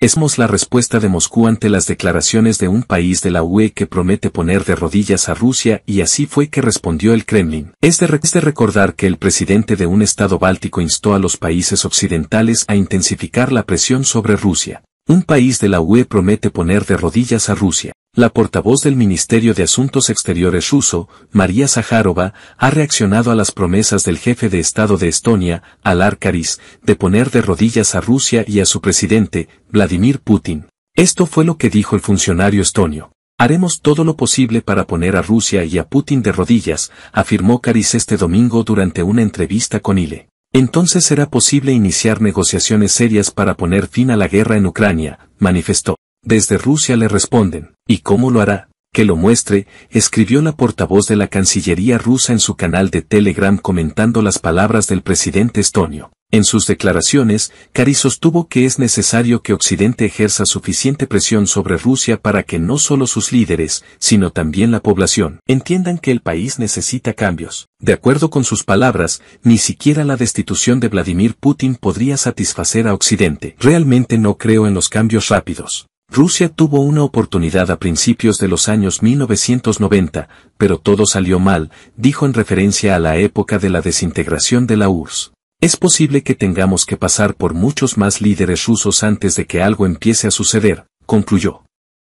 Esmos la respuesta de Moscú ante las declaraciones de un país de la UE que promete poner de rodillas a Rusia y así fue que respondió el Kremlin. Es de, de, recordar que el presidente de un estado báltico instó a los países occidentales a intensificar la presión sobre Rusia. Un país de la UE promete poner de rodillas a Rusia. La portavoz del Ministerio de Asuntos Exteriores ruso, María Zaharova, ha reaccionado a las promesas del jefe de Estado de Estonia, Alar Karis, de poner de rodillas a Rusia y a su presidente, Vladimir Putin. Esto fue lo que dijo el funcionario estonio. Haremos todo lo posible para poner a Rusia y a Putin de rodillas, afirmó Karis este domingo durante una entrevista con ILE. Entonces será posible iniciar negociaciones serias para poner fin a la guerra en Ucrania, manifestó. Desde Rusia le responden, ¿y cómo lo hará? Que lo muestre, escribió la portavoz de la Cancillería rusa en su canal de Telegram comentando las palabras del presidente estonio. En sus declaraciones, Cari sostuvo que es necesario que Occidente ejerza suficiente presión sobre Rusia para que no solo sus líderes, sino también la población, entiendan que el país necesita cambios. De acuerdo con sus palabras, ni siquiera la destitución de Vladimir Putin podría satisfacer a Occidente. Realmente no creo en los cambios rápidos. Rusia tuvo una oportunidad a principios de los años 1990, pero todo salió mal, dijo en referencia a la época de la desintegración de la URSS. Es posible que tengamos que pasar por muchos más líderes rusos antes de que algo empiece a suceder, concluyó.